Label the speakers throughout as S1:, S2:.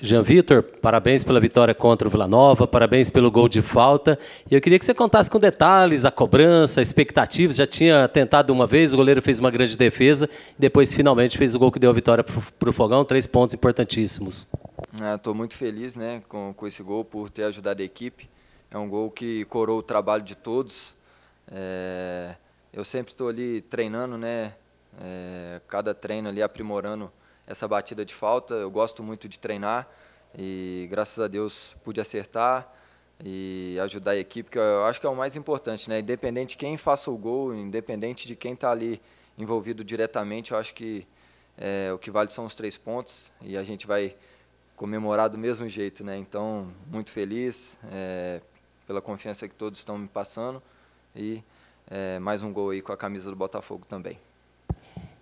S1: Jean Vitor, parabéns pela vitória contra o Vila Nova, parabéns pelo gol de falta. E eu queria que você contasse com detalhes a cobrança, expectativas. Já tinha tentado uma vez, o goleiro fez uma grande defesa, e depois finalmente fez o gol que deu a vitória para o Fogão, três pontos importantíssimos.
S2: Estou é, muito feliz né, com, com esse gol, por ter ajudado a equipe. É um gol que corou o trabalho de todos. É, eu sempre estou ali treinando, né? É, cada treino ali aprimorando essa batida de falta. Eu gosto muito de treinar e graças a Deus pude acertar e ajudar a equipe, que eu acho que é o mais importante, né? Independente de quem faça o gol, independente de quem está ali envolvido diretamente, eu acho que é, o que vale são os três pontos e a gente vai comemorar do mesmo jeito, né? Então, muito feliz é, pela confiança que todos estão me passando e é, mais um gol aí com a camisa do Botafogo também.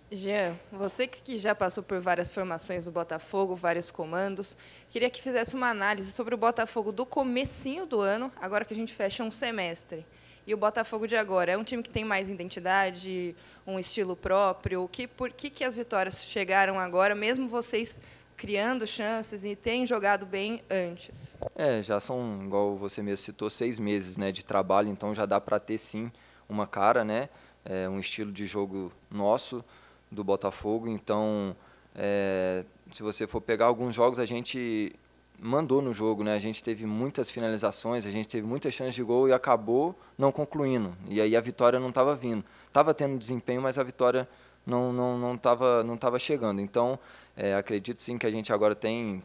S2: Jean, você que já passou por várias formações do Botafogo, vários comandos, queria que fizesse uma análise sobre o Botafogo do comecinho do ano, agora que a gente fecha um semestre. E o Botafogo de agora, é um time que tem mais identidade, um estilo próprio? Que, por que, que as vitórias chegaram agora, mesmo vocês criando chances e terem jogado bem antes? É, já são, igual você mesmo citou, seis meses né, de trabalho, então já dá para ter sim uma cara, né, é, um estilo de jogo nosso do Botafogo. Então, é, se você for pegar alguns jogos, a gente mandou no jogo, né? A gente teve muitas finalizações, a gente teve muitas chances de gol e acabou não concluindo. E aí a vitória não estava vindo. Estava tendo desempenho, mas a vitória não não não estava não tava chegando. Então, é, acredito sim que a gente agora tem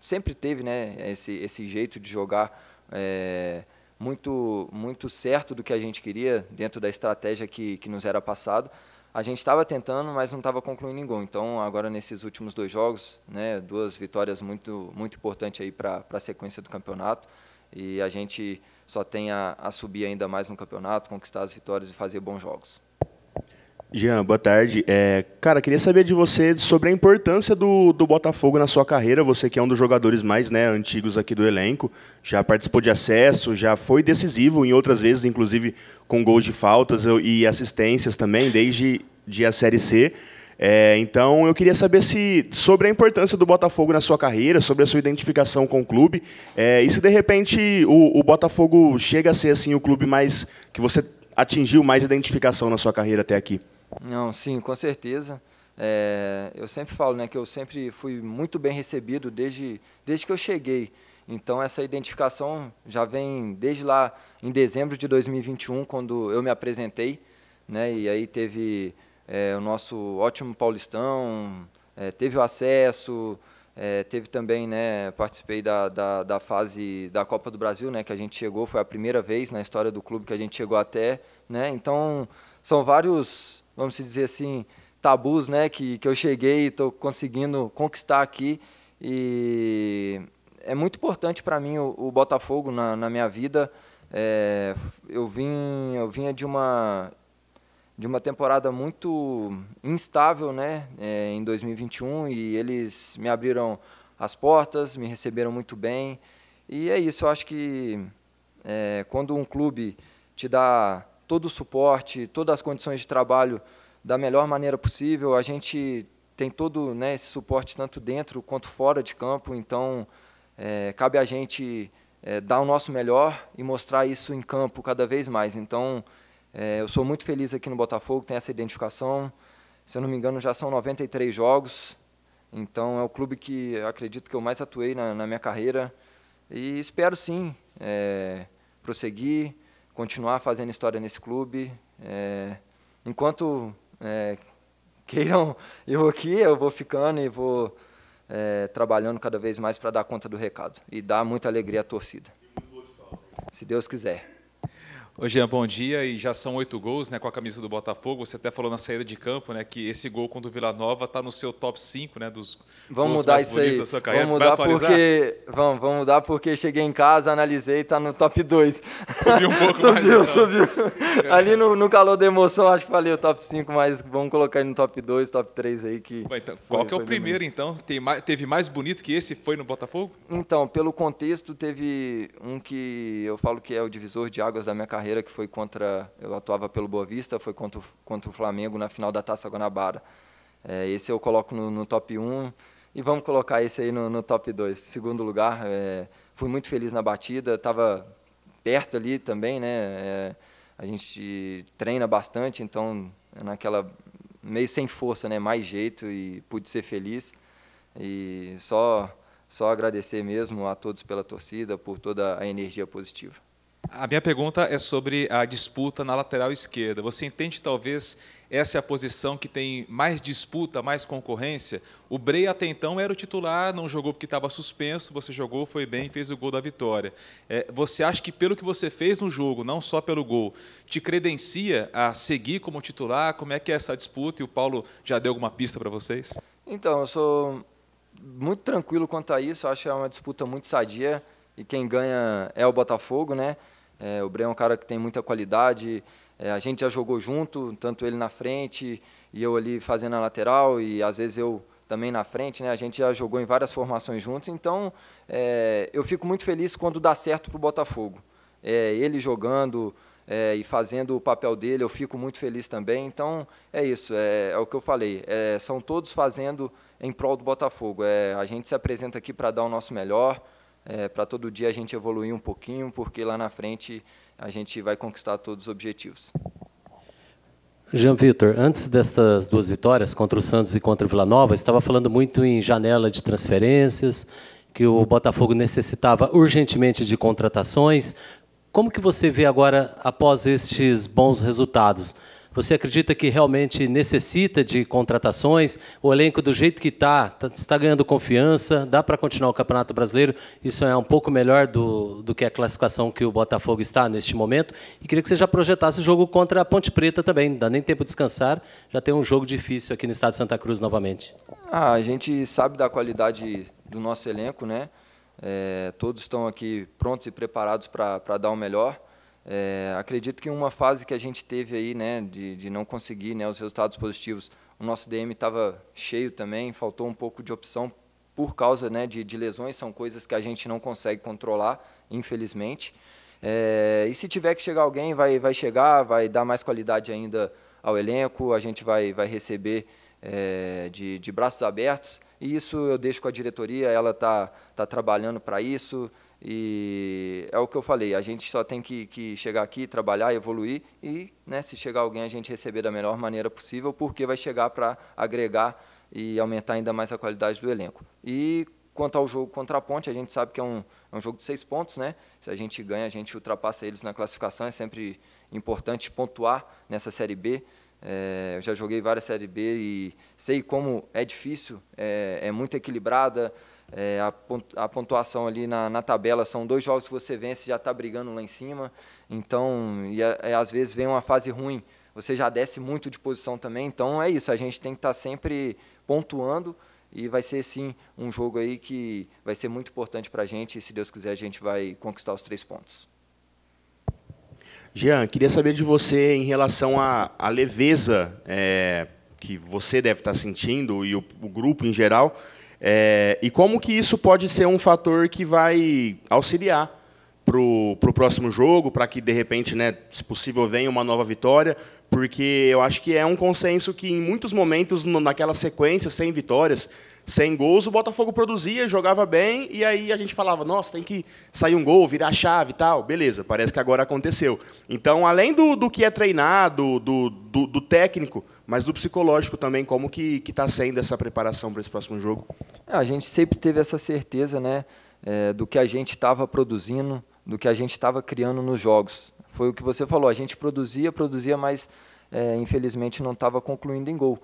S2: sempre teve, né, esse esse jeito de jogar é, muito muito certo do que a gente queria dentro da estratégia que que nos era passado a gente estava tentando, mas não estava concluindo em gol. Então, agora nesses últimos dois jogos, né, duas vitórias muito, muito importantes aí para a sequência do campeonato. E a gente só tem a, a subir ainda mais no campeonato, conquistar as vitórias e fazer bons jogos.
S3: Jean, boa tarde. É, cara, queria saber de você sobre a importância do, do Botafogo na sua carreira. Você que é um dos jogadores mais né, antigos aqui do elenco, já participou de acesso, já foi decisivo em outras vezes, inclusive com gols de faltas e assistências também, desde de a Série C. É, então eu queria saber se sobre a importância do Botafogo na sua carreira, sobre a sua identificação com o clube, é, e se de repente o, o Botafogo chega a ser assim o clube mais que você atingiu mais identificação na sua carreira até aqui.
S2: Não, sim, com certeza. É, eu sempre falo né, que eu sempre fui muito bem recebido desde, desde que eu cheguei. Então, essa identificação já vem desde lá em dezembro de 2021, quando eu me apresentei. Né, e aí teve é, o nosso ótimo Paulistão, é, teve o acesso, é, teve também, né, participei da, da, da, fase da Copa do Brasil, né, que a gente chegou, foi a primeira vez na história do clube que a gente chegou até, né, então são vários vamos dizer assim, tabus, né, que, que eu cheguei e estou conseguindo conquistar aqui. E é muito importante para mim o, o, Botafogo na, na minha vida. É, eu vim, eu vinha de uma de uma temporada muito instável, né, é, em 2021 e eles me abriram as portas, me receberam muito bem e é isso. Eu acho que é, quando um clube te dá todo o suporte, todas as condições de trabalho da melhor maneira possível. A gente tem todo né, esse suporte tanto dentro quanto fora de campo, então é, cabe a gente é, dar o nosso melhor e mostrar isso em campo cada vez mais. Então, é, eu sou muito feliz aqui no Botafogo, tem essa identificação. Se eu não me engano, já são 93 jogos. Então, é o clube que acredito que eu mais atuei na, na minha carreira. E espero sim é, prosseguir continuar fazendo história nesse clube. É, enquanto é, queiram eu aqui, eu vou ficando e vou é, trabalhando cada vez mais para dar conta do recado e dar muita alegria à torcida. Se Deus quiser. Hoje é bom dia e já são oito gols né, com a camisa do Botafogo. Você até falou na
S4: saída de campo né, que esse gol contra o Vila Nova está no seu top 5 né, dos vamos mudar isso aí. da sua carreira. Vamos mudar, porque,
S2: vamos, vamos mudar porque cheguei em casa, analisei e está no top 2. Subiu um pouco subiu, mais. Subiu, então. subiu. Ali no, no, calor da emoção, acho que falei o top 5, mas vamos colocar aí no top 2, top 3 aí. Que então, foi, qual que é o primeiro,
S4: então? Tem mais, teve mais bonito que esse foi no Botafogo?
S2: Então, pelo contexto, teve um que eu falo que é o divisor de águas da minha carreira carreira, que foi contra. Eu atuava pelo Boa Vista, foi contra, contra o Flamengo na final da Taça Guanabara. É, esse eu coloco no, no, top 1 e vamos colocar esse aí no, no top 2. Segundo lugar, é, fui muito feliz na batida, estava perto ali também, né? É, a gente treina bastante, então naquela meio sem força, né? Mais jeito e pude ser feliz e só só agradecer mesmo a todos pela torcida, por toda a energia positiva.
S4: A minha pergunta é sobre a disputa na lateral esquerda. Você entende talvez essa é a posição que tem mais disputa, mais concorrência? O Brei até então era o titular, não jogou porque estava suspenso, você jogou, foi bem, fez o gol da vitória. É, você acha que pelo que você fez no jogo, não só pelo gol, te credencia a seguir como titular? Como é que é essa
S2: disputa? E o Paulo já deu alguma pista para vocês? Então, eu sou muito tranquilo quanto a isso, eu acho que é uma disputa muito sadia e quem ganha é o Botafogo, né? É, o Breno é um cara que tem muita qualidade. É, a gente já jogou junto, tanto ele na frente e eu ali fazendo a lateral e às vezes eu também na frente, né? A gente já jogou em várias formações juntos, então é, eu fico muito feliz quando dá certo para o Botafogo. É, ele jogando é, e fazendo o papel dele, eu fico muito feliz também. Então é isso, é, é o que eu falei. É, são todos fazendo em prol do Botafogo. É, a gente se apresenta aqui para dar o nosso melhor é, para todo dia a gente evoluir um pouquinho, porque lá na frente a gente vai conquistar todos os objetivos.
S1: Jean Vitor, antes destas duas vitórias, contra o Santos e contra o Vila Nova, estava falando muito em janela de transferências, que o Botafogo necessitava urgentemente de contratações. Como que você vê agora, após estes bons resultados? Você acredita que realmente necessita de contratações? O elenco, do jeito que está, tá, está ganhando confiança? Dá para continuar o Campeonato Brasileiro? Isso é um pouco melhor do, do que a classificação que o Botafogo está neste momento. E queria que você já projetasse o jogo contra a Ponte Preta também. Não dá nem tempo de descansar. Já tem um jogo difícil aqui no estado de Santa Cruz novamente.
S2: Ah, a gente sabe da qualidade do nosso elenco, né? É, todos estão aqui prontos e preparados para dar o melhor. É, acredito que uma fase que a gente teve aí, né, de, de não conseguir né, os resultados positivos, o nosso DM estava cheio também, faltou um pouco de opção por causa né, de, de, lesões, são coisas que a gente não consegue controlar, infelizmente. É, e se tiver que chegar alguém, vai, vai chegar, vai dar mais qualidade ainda ao elenco, a gente vai, vai receber é, de, de braços abertos. E isso eu deixo com a diretoria, ela está tá trabalhando para isso. E é o que eu falei, a gente só tem que, que chegar aqui, trabalhar, evoluir e, né, se chegar alguém, a gente receber da melhor maneira possível, porque vai chegar para agregar e aumentar ainda mais a qualidade do elenco. E quanto ao jogo contra a Ponte, a gente sabe que é um, é um jogo de seis pontos, né? Se a gente ganha, a gente ultrapassa eles na classificação, é sempre importante pontuar nessa Série B. É, eu já joguei várias Série B e sei como é difícil, é, é muito equilibrada, é, a, pontuação ali na, na, tabela são dois jogos que você vence já está brigando lá em cima. Então, e, a, é, às vezes vem uma fase ruim, você já desce muito de posição também. Então é isso, a gente tem que estar tá sempre pontuando e vai ser sim um jogo aí que vai ser muito importante para a gente. E se Deus quiser, a gente vai conquistar os três pontos.
S3: Jean, queria saber de você em relação à, à leveza é, que você deve estar tá sentindo e o, o grupo em geral é, e como que isso pode ser um fator que vai auxiliar para o próximo jogo, para que, de repente, né, se possível, venha uma nova vitória, porque eu acho que é um consenso que, em muitos momentos, naquela sequência, sem vitórias, sem gols, o Botafogo produzia, jogava bem, e aí a gente falava, nossa, tem que sair um gol, virar chave e tal. Beleza, parece que agora aconteceu. Então, além do, do que é treinado, do, do, do técnico mas do psicológico também, como que está sendo essa preparação para esse próximo jogo? É, a gente sempre teve
S2: essa certeza né, é, do que a gente estava produzindo, do que a gente estava criando nos jogos. Foi o que você falou, a gente produzia, produzia, mas é, infelizmente não estava concluindo em gol.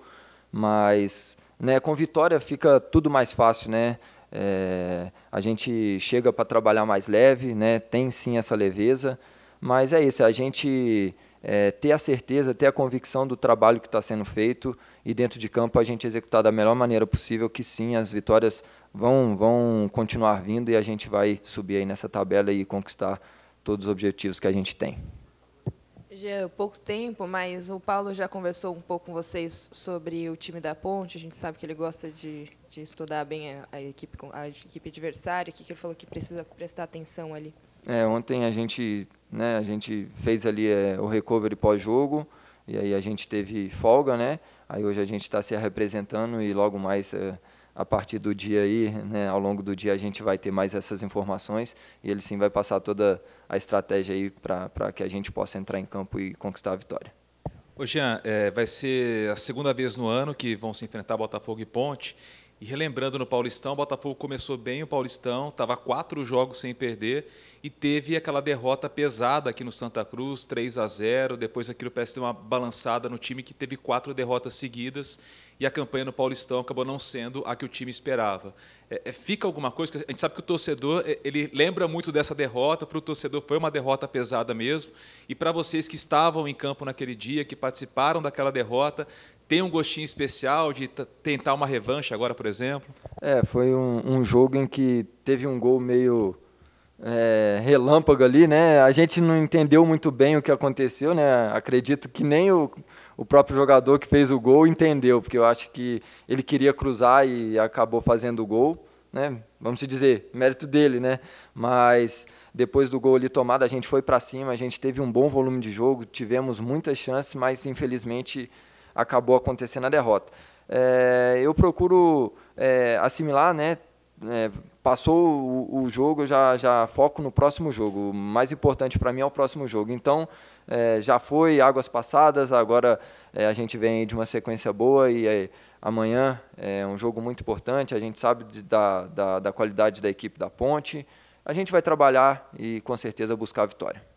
S2: Mas né, com vitória fica tudo mais fácil, né? É, a gente chega para trabalhar mais leve, né? Tem sim essa leveza, mas é isso. É a gente é, ter a certeza, ter a convicção do trabalho que está sendo feito e dentro de campo a gente executar da melhor maneira possível, que sim, as vitórias vão, vão continuar vindo e a gente vai subir aí nessa tabela e conquistar todos os objetivos que a gente tem. Já é pouco tempo, mas o Paulo já conversou um pouco com vocês sobre o time da Ponte. A gente sabe que ele gosta de, de estudar bem a, a equipe, a equipe adversária, o que ele falou que precisa prestar atenção ali. É, ontem a gente, né, a gente fez ali é, o recovery pós-jogo, e aí a gente teve folga, né? Aí hoje a gente está se representando e logo mais é, a partir do dia aí, né, ao longo do dia a gente vai ter mais essas informações e ele sim vai passar toda a estratégia aí para que a gente possa entrar em campo e conquistar a vitória.
S4: Ô Jean, é, vai ser a segunda vez no ano que vão se enfrentar Botafogo e Ponte e relembrando no Paulistão, o Botafogo começou bem o Paulistão, estava quatro jogos sem perder e teve aquela derrota pesada aqui no Santa Cruz, 3 a 0. Depois aquilo parece ter uma balançada no time que teve quatro derrotas seguidas e a campanha no Paulistão acabou não sendo a que o time esperava. É, é fica alguma coisa? A gente sabe que o torcedor é, ele lembra muito dessa derrota. Para o torcedor foi uma derrota pesada mesmo. E para vocês que estavam em campo naquele dia, que participaram daquela derrota, tem um gostinho especial de tentar uma revanche agora, por exemplo?
S2: É, foi um, um jogo em que teve um gol meio é, relâmpago ali, né? A gente não entendeu muito bem o que aconteceu, né? Acredito que nem o, o próprio jogador que fez o gol entendeu, porque eu acho que ele queria cruzar e acabou fazendo o gol, né? Vamos dizer, mérito dele, né? Mas depois do gol ali tomado, a gente foi para cima, a gente teve um bom volume de jogo, tivemos muitas chances, mas infelizmente acabou acontecendo a derrota. É, eu procuro é, assimilar, né? É, passou o, o, jogo, já, já foco no próximo jogo. O mais importante para mim é o próximo jogo. Então, é, já foi águas passadas, agora é, a gente vem de uma sequência boa e amanhã é um jogo muito importante. A gente sabe de, da, da, da qualidade da equipe da Ponte. A gente vai trabalhar e com certeza buscar a vitória.